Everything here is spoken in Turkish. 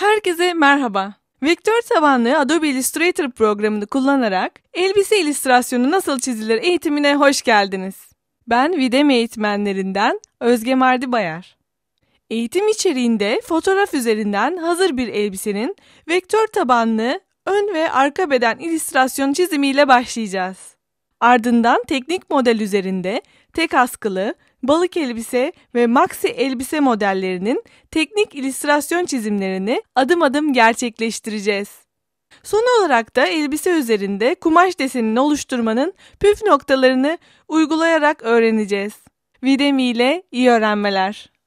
Herkese merhaba. Vektör tabanlı Adobe Illustrator programını kullanarak elbise illüstrasyonu nasıl çizilir eğitimine hoş geldiniz. Ben Videm eğitmenlerinden Özge Mardi Bayar. Eğitim içeriğinde fotoğraf üzerinden hazır bir elbisenin vektör tabanlı ön ve arka beden illüstrasyon çizimiyle başlayacağız. Ardından teknik model üzerinde tek askılı, balık elbise ve maxi elbise modellerinin teknik illüstrasyon çizimlerini adım adım gerçekleştireceğiz. Son olarak da elbise üzerinde kumaş desenini oluşturmanın püf noktalarını uygulayarak öğreneceğiz. Videmi ile iyi öğrenmeler.